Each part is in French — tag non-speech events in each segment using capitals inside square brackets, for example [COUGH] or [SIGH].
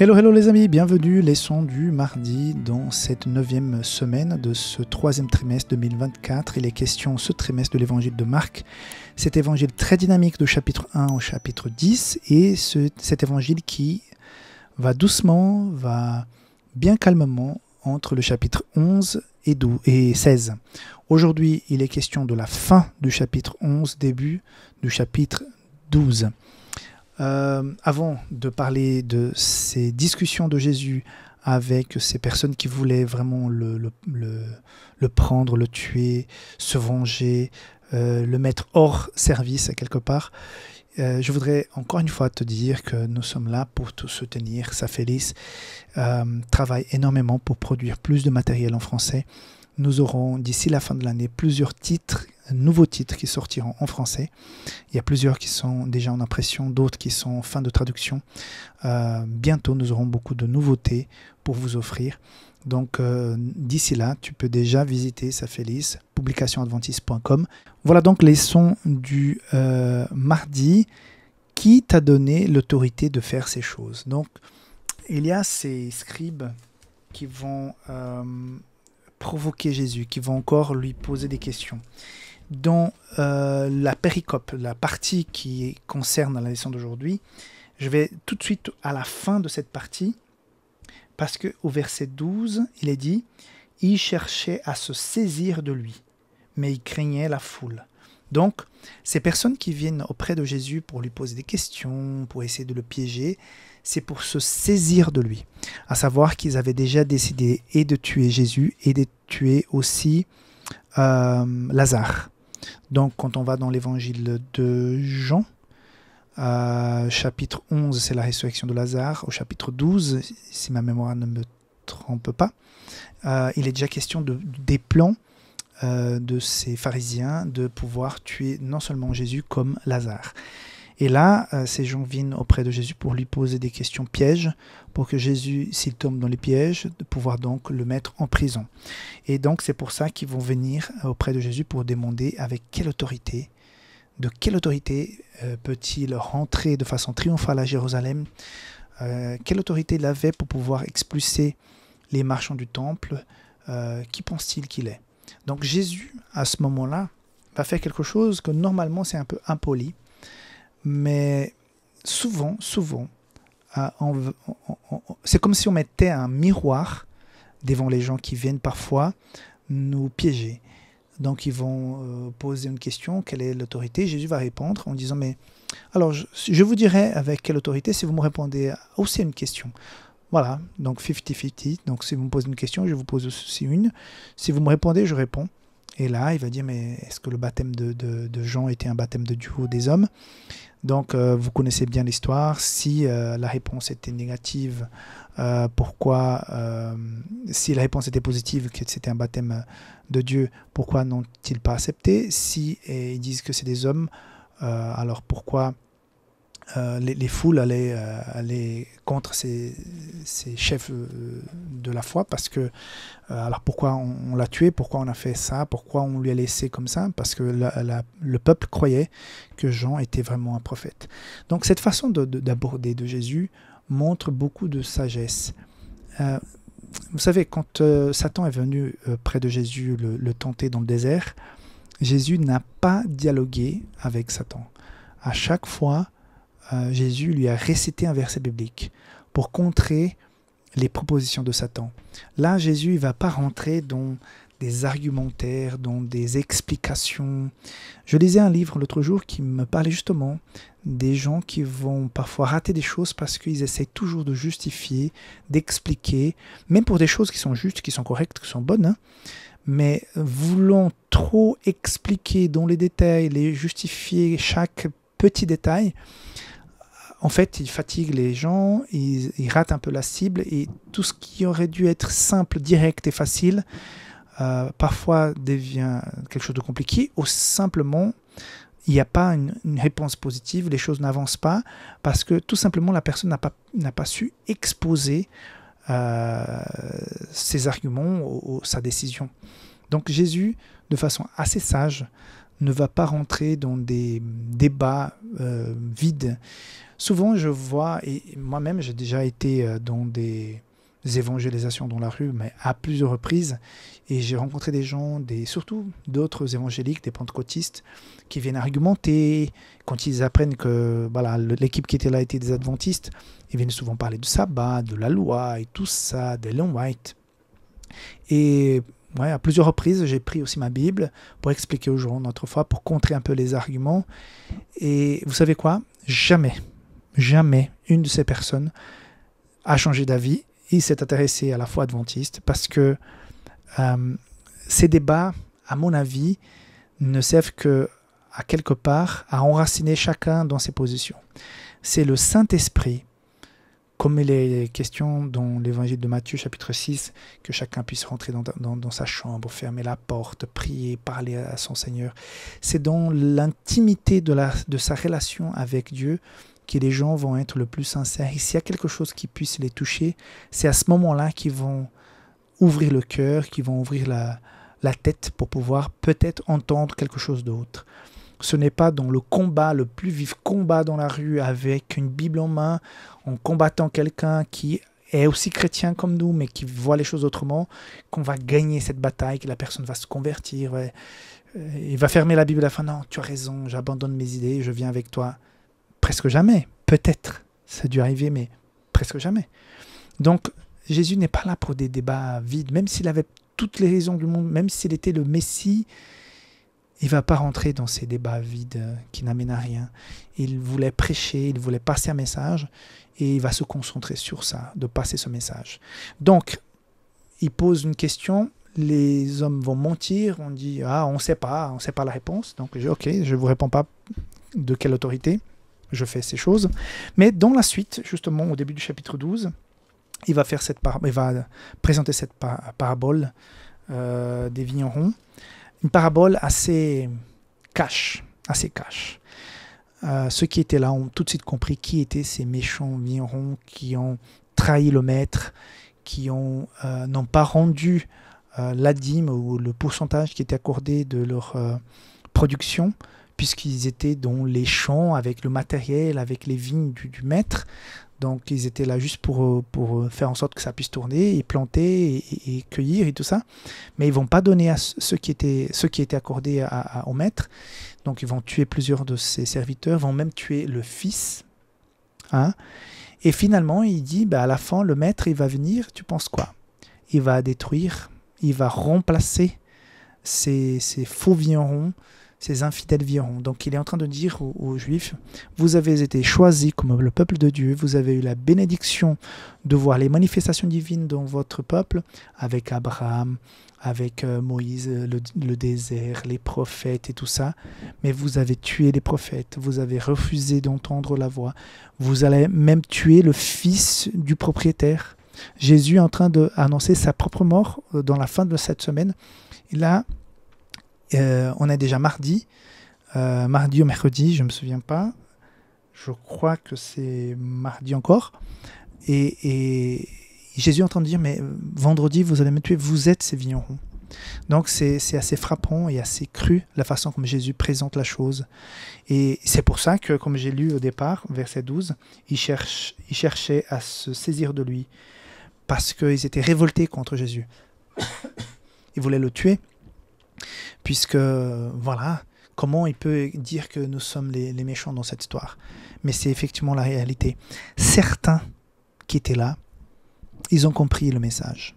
Hello, hello les amis, bienvenue, les du mardi dans cette neuvième semaine de ce troisième trimestre 2024. Il est question ce trimestre de l'évangile de Marc, cet évangile très dynamique de chapitre 1 au chapitre 10 et cet évangile qui va doucement, va bien calmement entre le chapitre 11 et, 12, et 16. Aujourd'hui, il est question de la fin du chapitre 11, début du chapitre 12. Euh, avant de parler de ces discussions de Jésus avec ces personnes qui voulaient vraiment le, prendre, le tuer, se venger, euh, le mettre hors service quelque part, euh, je voudrais encore une fois te dire que nous sommes là pour te soutenir. Sa euh, travaille énormément pour produire plus de matériel en français. Nous aurons d'ici la fin de l'année plusieurs titres, nouveaux titres qui sortiront en français. Il y a plusieurs qui sont déjà en impression, d'autres qui sont en fin de traduction. Euh, bientôt, nous aurons beaucoup de nouveautés pour vous offrir. Donc euh, d'ici là, tu peux déjà visiter Safélis, publicationadventiste.com. Voilà donc les sons du euh, mardi. Qui t'a donné l'autorité de faire ces choses Donc il y a ces scribes qui vont provoquer Jésus, qui vont encore lui poser des questions. Dans euh, la péricope, la partie qui concerne la leçon d'aujourd'hui, je vais tout de suite à la fin de cette partie, parce que au verset 12, il est dit Ils cherchaient à se saisir de lui, mais il craignait la foule. Donc, ces personnes qui viennent auprès de Jésus pour lui poser des questions, pour essayer de le piéger, c'est pour se saisir de lui. À savoir qu'ils avaient déjà décidé et de tuer Jésus et de tuer aussi euh, Lazare. Donc quand on va dans l'évangile de Jean, euh, chapitre 11, c'est la résurrection de Lazare. Au chapitre 12, si ma mémoire ne me trompe pas, euh, il est déjà question des plans de ces pharisiens de pouvoir tuer non seulement Jésus comme Lazare. Et là, euh, ces gens viennent auprès de Jésus pour lui poser des questions pièges, pour que Jésus, s'il tombe dans les pièges, de pouvoir donc le mettre en prison. Et donc c'est pour ça qu'ils vont venir auprès de Jésus pour demander avec quelle autorité, de quelle autorité euh, peut-il rentrer de façon triomphale à Jérusalem, euh, quelle autorité il avait pour pouvoir expulser les marchands du temple, qui pense-t-il qu'il est Donc Jésus, à ce moment-là, va faire quelque chose que normalement c'est un peu impoli. Mais souvent, souvent, c'est comme si on mettait un miroir devant les gens qui viennent parfois nous piéger. Donc ils vont euh, poser une question, quelle est l'autorité Jésus va répondre en disant, mais alors je, vous dirai avec quelle autorité si vous me répondez aussi à une question. Voilà, donc 50-50. Donc si vous me posez une question, je vous pose aussi une. Si vous me répondez, je réponds. Et là, il va dire, mais est-ce que le baptême de, de Jean était un baptême de Dieu ou des hommes donc, euh, vous connaissez bien l'histoire. Si euh, la réponse était négative, euh, pourquoi, si la réponse était positive, que c'était un baptême de Dieu, pourquoi n'ont-ils pas accepté Si ils disent que c'est des hommes, alors pourquoi euh, les, foules allaient, euh, contre ces, chefs euh, de la foi parce que alors pourquoi on, l'a tué, pourquoi on a fait ça, pourquoi on lui a laissé comme ça parce que le peuple croyait que Jean était vraiment un prophète. Donc cette façon d'aborder de, Jésus montre beaucoup de sagesse. vous savez, quand Satan est venu près de Jésus le tenter dans le désert, Jésus n'a pas dialogué avec Satan. À chaque fois, euh, Jésus lui a récité un verset biblique pour contrer les propositions de Satan. Là, Jésus ne va pas rentrer dans des argumentaires, dans des explications. Je lisais un livre l'autre jour qui me parlait justement des gens qui vont parfois rater des choses parce qu'ils essaient toujours de justifier, d'expliquer, même pour des choses qui sont justes, qui sont correctes, qui sont bonnes, hein. mais voulant trop expliquer dans les détails, les justifier chaque petit détail, en fait, il fatigue les gens, il rate ratent un peu la cible et tout ce qui aurait dû être simple, direct et facile, euh, parfois devient quelque chose de compliqué ou simplement il n'y a pas une, réponse positive, les choses n'avancent pas parce que tout simplement la personne n'a pas, su exposer euh, ses arguments ou sa décision. Donc Jésus, de façon assez sage, ne va pas rentrer dans des débats euh, vides. Souvent, je vois, et moi-même, j'ai déjà été euh, dans des évangélisations dans la rue, mais à plusieurs reprises, et j'ai rencontré des gens, des, surtout d'autres évangéliques, des pentecôtistes, qui viennent argumenter, quand ils apprennent que voilà, l'équipe qui était là était des adventistes, ils viennent souvent parler du sabbat, de la loi, et tout ça, long White. Et à plusieurs reprises, j'ai pris aussi ma Bible pour expliquer aux gens notre foi, pour contrer un peu les arguments. Et vous savez quoi Jamais, jamais une de ces personnes a changé d'avis. Il s'est intéressé à la foi adventiste parce que euh, ces débats, à mon avis, ne servent que à quelque part à enraciner chacun dans ses positions. C'est le Saint-Esprit comme les questions dans l'évangile de Matthieu chapitre 6, que chacun puisse rentrer dans, sa chambre, fermer la porte, prier, parler à son Seigneur. C'est dans l'intimité de, sa relation avec Dieu que les gens vont être le plus sincères. Et s'il y a quelque chose qui puisse les toucher, c'est à ce moment-là qu'ils vont ouvrir le cœur, qu'ils vont ouvrir la tête pour pouvoir peut-être entendre quelque chose d'autre. Ce n'est pas dans le combat, le plus vif combat dans la rue avec une Bible en main, en combattant quelqu'un qui est aussi chrétien comme nous, mais qui voit les choses autrement, qu'on va gagner cette bataille, que la personne va se convertir. Euh, il va fermer la Bible à la fin. Non, tu as raison, j'abandonne mes idées, je viens avec toi. Presque jamais. Peut-être, ça a dû arriver, mais presque jamais. Donc, Jésus n'est pas là pour des débats vides, même s'il avait toutes les raisons du monde, même s'il était le Messie, il ne va pas rentrer dans ces débats vides euh, qui n'amènent à rien. Il voulait prêcher, il voulait passer un message, et il va se concentrer sur ça, de passer ce message. Donc, il pose une question, les hommes vont mentir, on dit ah on ne sait pas, on ne sait pas la réponse, donc je, ok je ne vous réponds pas de quelle autorité je fais ces choses, mais dans la suite justement au début du chapitre 12, il va faire cette va présenter cette parabole euh, des vignerons une parabole assez cash, assez cash. Euh, ceux qui étaient là ont tout de suite compris qui étaient ces méchants vignerons qui ont trahi le maître, qui euh, n'ont pas rendu euh, la dîme ou le pourcentage qui était accordé de leur production puisqu'ils étaient dans les champs avec le matériel, avec les vignes du, maître. Donc ils étaient là juste pour, euh, euh, faire en sorte que ça puisse tourner et planter et, cueillir et tout ça. Mais ils vont pas donner à ceux qui étaient, ceux qui étaient accordés au maître. Donc ils vont tuer plusieurs de ses serviteurs, vont même tuer le fils. Hein. et finalement, il dit, bah, à la fin, le maître, il va venir, tu penses quoi Il va détruire, il va remplacer ces, ces faux vignerons ces infidèles viront. Donc il est en train de dire aux, Juifs, vous avez été choisis comme le peuple de Dieu, vous avez eu la bénédiction de voir les manifestations divines dans votre peuple, avec Abraham, avec euh, Moïse, le, désert, les prophètes et tout ça. Mais vous avez tué les prophètes, vous avez refusé d'entendre la voix, vous allez même tuer le fils du propriétaire. Jésus est en train d'annoncer sa propre mort euh, dans la fin de cette semaine. Il a euh, on est déjà mardi. Euh, mardi ou mercredi, je ne me souviens pas. Je crois que c'est mardi encore. Et, Jésus est en train de dire, mais vendredi, vous allez me tuer, vous êtes ces vignerons. Donc c'est assez frappant et assez cru la façon comme Jésus présente la chose. Et c'est pour ça que, comme j'ai lu au départ, verset 12, ils, cherchent, ils cherchaient à se saisir de lui parce qu'ils étaient révoltés contre Jésus. [COUGHS] Ils voulaient le tuer, puisque voilà, comment il peut dire que nous sommes les, méchants dans cette histoire Mais c'est effectivement la réalité. Certains qui étaient là, ils ont compris le message.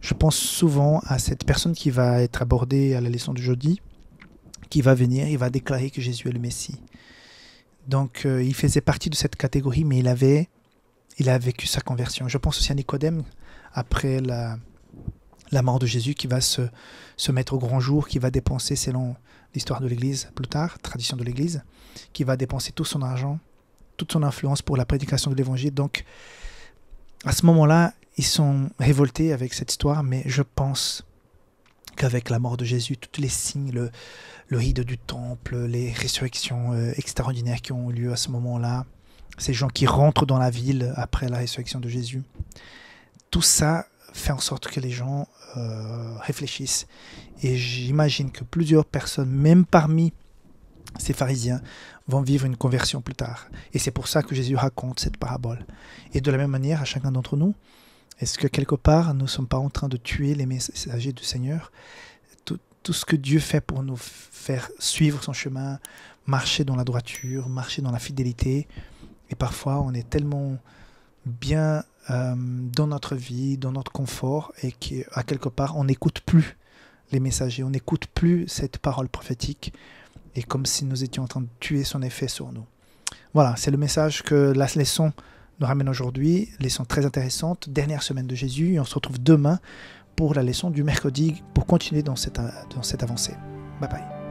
Je pense souvent à cette personne qui va être abordée à la leçon du jeudi, qui va venir, il va déclarer que Jésus est le Messie. Donc euh, il faisait partie de cette catégorie, mais il avait, il a vécu sa conversion. Je pense aussi à Nicodème, après la, la mort de Jésus qui va se, mettre au grand jour, qui va dépenser, selon l'histoire de l'Église, plus tard, tradition de l'Église, qui va dépenser tout son argent, toute son influence pour la prédication de l'Évangile. Donc, à ce moment-là, ils sont révoltés avec cette histoire, mais je pense qu'avec la mort de Jésus, tous les signes, le, ride du temple, les résurrections euh, extraordinaires qui ont eu lieu à ce moment-là, ces gens qui rentrent dans la ville après la résurrection de Jésus, tout ça fait en sorte que les gens euh, réfléchissent. Et j'imagine que plusieurs personnes, même parmi ces pharisiens, vont vivre une conversion plus tard. Et c'est pour ça que Jésus raconte cette parabole. Et de la même manière, à chacun d'entre nous, est-ce que quelque part, nous ne sommes pas en train de tuer les messagers du Seigneur tout ce que Dieu fait pour nous faire suivre son chemin, marcher dans la droiture, marcher dans la fidélité. Et parfois, on est tellement bien euh, dans notre vie, dans notre confort, et qu'à quelque part, on n'écoute plus les messagers, on n'écoute plus cette parole prophétique, et comme si nous étions en train de tuer son effet sur nous. Voilà, c'est le message que la leçon nous ramène aujourd'hui, leçon très intéressante, dernière semaine de Jésus, et on se retrouve demain pour la leçon du mercredi, pour continuer dans cette, dans cette avancée. Bye bye.